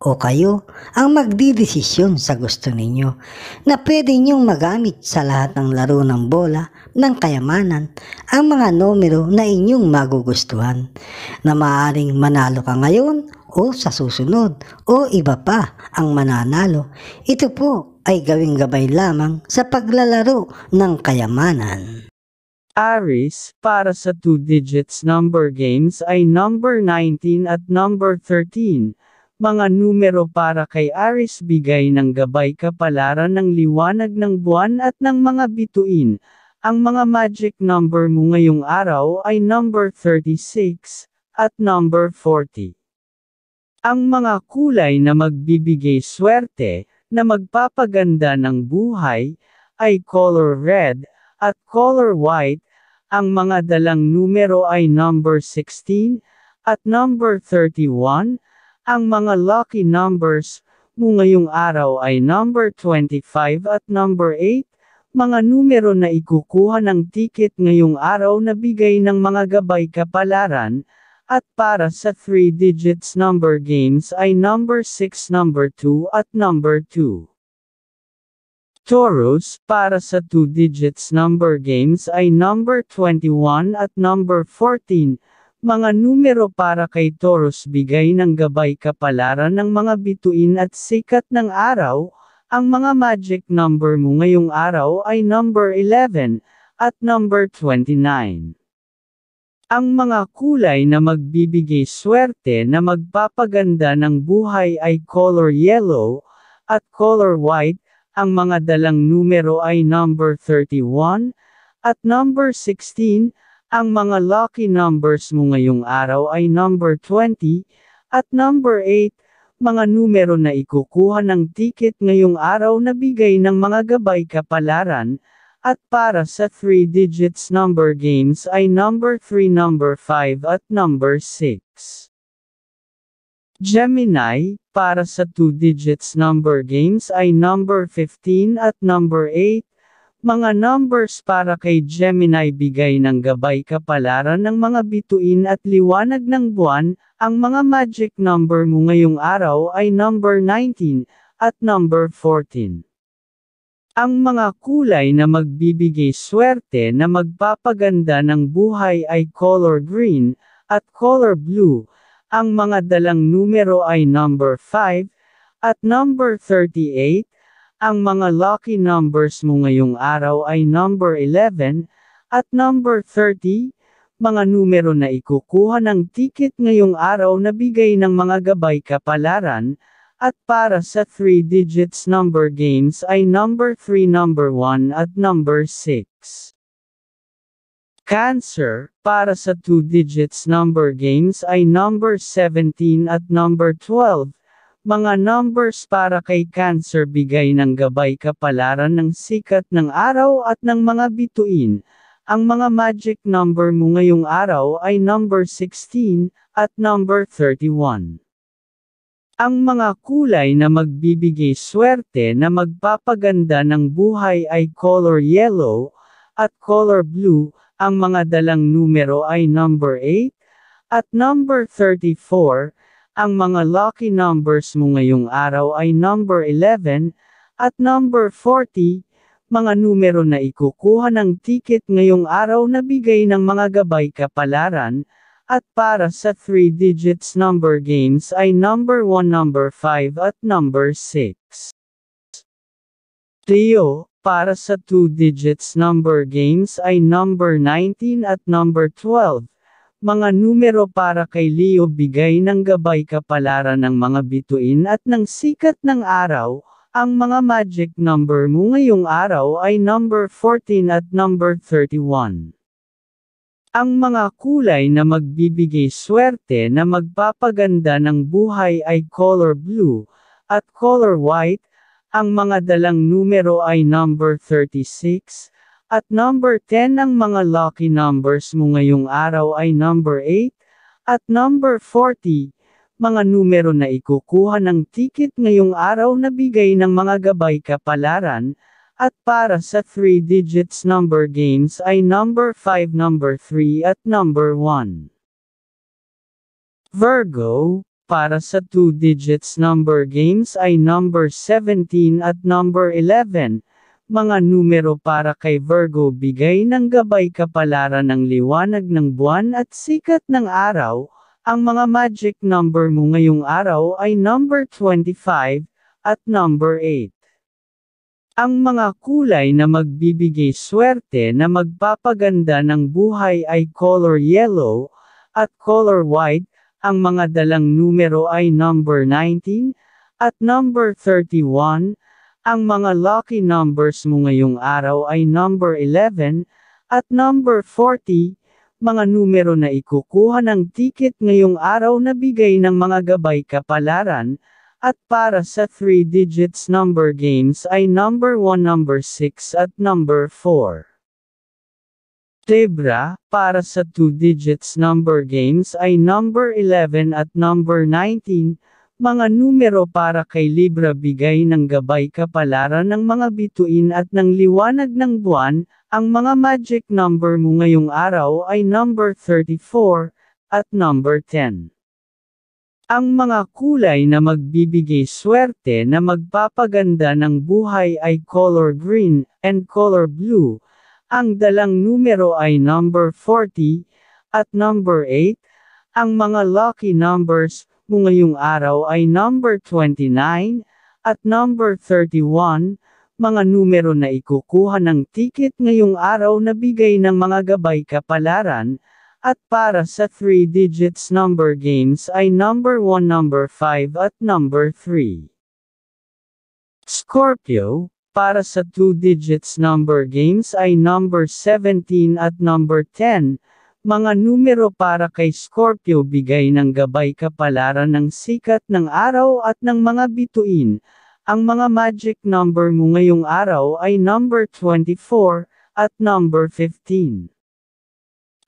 o kayo ang magdidesisyon sa gusto ninyo na pwede ninyong magamit sa lahat ng laro ng bola ng kayamanan ang mga numero na inyong magugustuhan na maaring manalo ka ngayon o sa susunod o iba pa ang mananalo. Ito po ay gawing gabay lamang sa paglalaro ng kayamanan. Aris, para sa 2 digits number games ay number 19 at number 13. Mga numero para kay Aris bigay ng gabay kapalaran ng liwanag ng buwan at ng mga bituin. Ang mga magic number mo ngayong araw ay number 36 at number 40. Ang mga kulay na magbibigay swerte na magpapaganda ng buhay ay color red at color white. Ang mga dalang numero ay number 16 at number 31 ang mga lucky numbers mo ngayong araw ay number 25 at number 8, mga numero na ikukuha ng ticket ngayong araw na bigay ng mga gabay kapalaran, at para sa 3 digits number games ay number 6, number 2 at number 2. Taurus, para sa 2 digits number games ay number 21 at number 14, mga numero para kay Taurus bigay ng gabay kapalaran ng mga bituin at sikat ng araw. Ang mga magic number mo ngayong araw ay number 11 at number 29. Ang mga kulay na magbibigay swerte na magpapaganda ng buhay ay color yellow at color white. Ang mga dalang numero ay number 31 at number 16 ang mga lucky numbers mo ngayong araw ay number 20 at number 8, mga numero na ikukuha ng ticket ngayong araw na bigay ng mga gabay kapalaran, at para sa 3 digits number games ay number 3, number 5 at number 6. Gemini, para sa 2 digits number games ay number 15 at number 8, mga numbers para kay Gemini bigay ng gabay kapalaran ng mga bituin at liwanag ng buwan, ang mga magic number mo ngayong araw ay number 19 at number 14. Ang mga kulay na magbibigay swerte na magpapaganda ng buhay ay color green at color blue, ang mga dalang numero ay number 5 at number 38, ang mga lucky numbers mo ngayong araw ay number 11 at number 30, mga numero na ikukuha ng ticket ngayong araw na bigay ng mga gabay kapalaran, at para sa 3 digits number games ay number 3, number 1 at number 6. Cancer, para sa 2 digits number games ay number 17 at number 12, mga numbers para kay Cancer bigay ng gabay kapalaran ng sikat ng araw at ng mga bituin. Ang mga magic number mo ngayong araw ay number 16 at number 31. Ang mga kulay na magbibigay swerte na magpapaganda ng buhay ay color yellow at color blue, ang mga dalang numero ay number 8 at number 34, ang mga lucky numbers mo ngayong araw ay number 11 at number 40, mga numero na ikukuha ng ticket ngayong araw na bigay ng mga gabay kapalaran, at para sa 3 digits number games ay number 1, number 5 at number 6. Teo, para sa 2 digits number games ay number 19 at number 12. Mga numero para kay Leo bigay ng gabay kapalaran ng mga bituin at ng sikat ng araw. Ang mga magic number mo ngayong araw ay number 14 at number 31. Ang mga kulay na magbibigay swerte na magpapaganda ng buhay ay color blue at color white. Ang mga dalang numero ay number 36, at number 10 ang mga lucky numbers mo ngayong araw ay number 8, at number 40, mga numero na ikukuha ng ticket ngayong araw na bigay ng mga gabay kapalaran, at para sa 3 digits number games ay number 5, number 3 at number 1. Virgo, para sa 2 digits number games ay number 17 at number 11, mga numero para kay Virgo bigay ng gabay kapalaran ng liwanag ng buwan at sikat ng araw. Ang mga magic number mo ngayong araw ay number 25 at number 8. Ang mga kulay na magbibigay swerte na magpapaganda ng buhay ay color yellow at color white. Ang mga dalang numero ay number 19 at number 31 ang mga lucky numbers mo ngayong araw ay number 11 at number 40, mga numero na ikukuha ng ticket ngayong araw na bigay ng mga gabay kapalaran, at para sa 3 digits number games ay number 1, number 6 at number 4. Libra, para sa 2 digits number games ay number 11 at number 19, mga numero para kay Libra bigay ng gabay kapalaran ng mga bituin at ng liwanag ng buwan, ang mga magic number mo ngayong araw ay number 34, at number 10. Ang mga kulay na magbibigay swerte na magpapaganda ng buhay ay color green, and color blue, ang dalang numero ay number 40, at number 8, ang mga lucky numbers mo ngayong araw ay number 29 at number 31, mga numero na ikukuha ng ticket ngayong araw na bigay ng mga gabay kapalaran, at para sa 3 digits number games ay number 1, number 5 at number 3. Scorpio, para sa 2 digits number games ay number 17 at number 10, mga numero para kay Scorpio bigay ng gabay kapalaran ng sikat ng araw at ng mga bituin. Ang mga magic number mo ngayong araw ay number 24 at number 15.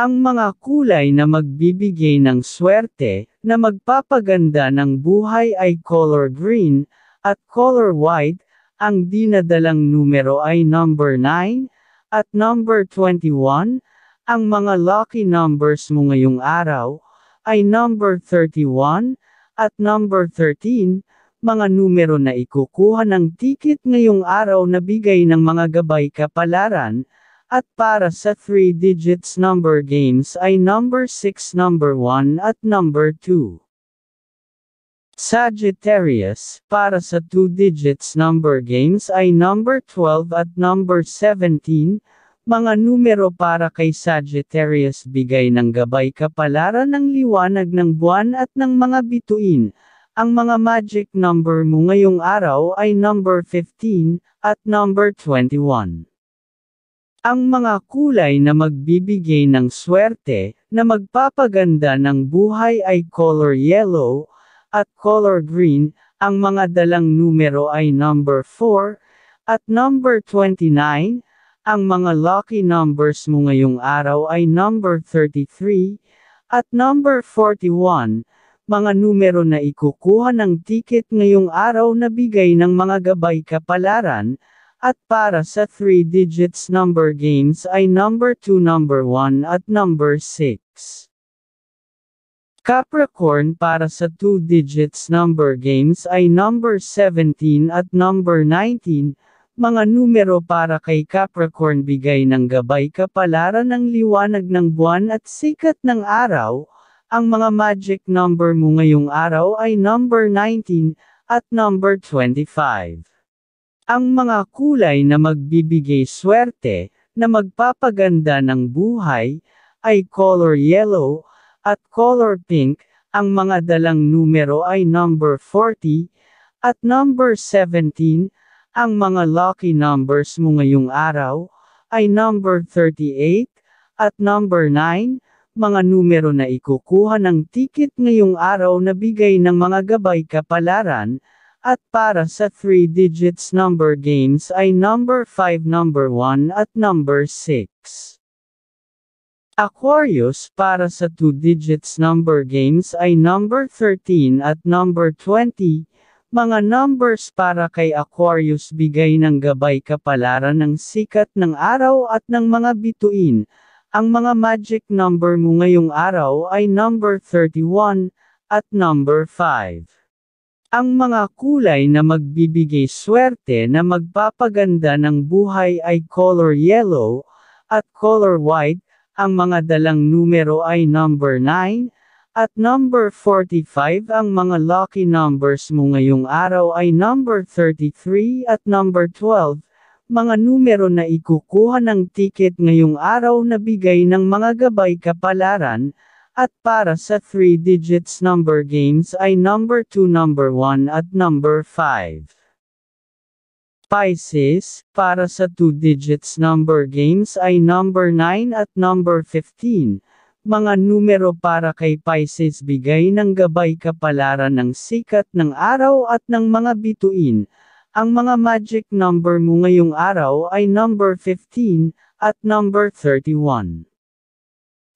Ang mga kulay na magbibigay ng swerte na magpapaganda ng buhay ay color green at color white. Ang dinadalang numero ay number 9 at number 21 ang mga lucky numbers mo ngayong araw ay number 31 at number 13, mga numero na ikukuha ng ticket ngayong araw na bigay ng mga gabay kapalaran, at para sa 3 digits number games ay number 6, number 1 at number 2. Sagittarius, para sa 2 digits number games ay number 12 at number 17, mga numero para kay Sagittarius bigay ng gabay kapalaran ng liwanag ng buwan at ng mga bituin. Ang mga magic number mo ngayong araw ay number 15 at number 21. Ang mga kulay na magbibigay ng swerte na magpapaganda ng buhay ay color yellow at color green. Ang mga dalang numero ay number 4 at number 29 ang mga lucky numbers mo ngayong araw ay number 33 at number 41, mga numero na ikukuha ng ticket ngayong araw na bigay ng mga gabay kapalaran, at para sa 3 digits number games ay number 2, number 1 at number 6. Capricorn para sa 2 digits number games ay number 17 at number 19, mga numero para kay Capricorn bigay ng gabay kapalaran ng liwanag ng buwan at sikat ng araw. Ang mga magic number mo ngayong araw ay number 19 at number 25. Ang mga kulay na magbibigay swerte na magpapaganda ng buhay ay color yellow at color pink. Ang mga dalang numero ay number 40 at number 17 ang mga lucky numbers mo ngayong araw ay number 38 at number 9, mga numero na ikukuha ng ticket ngayong araw na bigay ng mga gabay kapalaran, at para sa 3 digits number games ay number 5, number 1 at number 6. Aquarius para sa 2 digits number games ay number 13 at number 20, mga numbers para kay Aquarius bigay ng gabay kapalaran ng sikat ng araw at ng mga bituin. Ang mga magic number mo ngayong araw ay number 31 at number 5. Ang mga kulay na magbibigay swerte na magpapaganda ng buhay ay color yellow at color white. Ang mga dalang numero ay number 9, at number 45 ang mga lucky numbers mo ngayong araw ay number 33 at number 12, mga numero na ikukuha ng ticket ngayong araw na bigay ng mga gabay kapalaran, at para sa 3 digits number games ay number 2, number 1 at number 5. Pisces, para sa 2 digits number games ay number 9 at number 15, mga numero para kay Pisces bigay ng gabay kapalaran ng sikat ng araw at ng mga bituin. Ang mga magic number mo ngayong araw ay number 15 at number 31.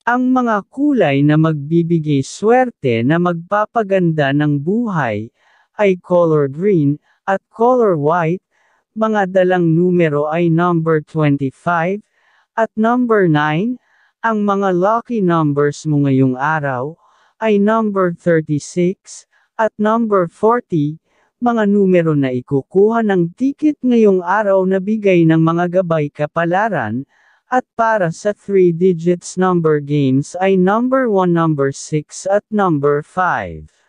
Ang mga kulay na magbibigay swerte na magpapaganda ng buhay ay color green at color white. Mga dalang numero ay number 25 at number 9 ang mga lucky numbers mo ngayong araw ay number 36 at number 40, mga numero na ikukuha ng ticket ngayong araw na bigay ng mga gabay kapalaran, at para sa 3 digits number games ay number 1, number 6 at number 5.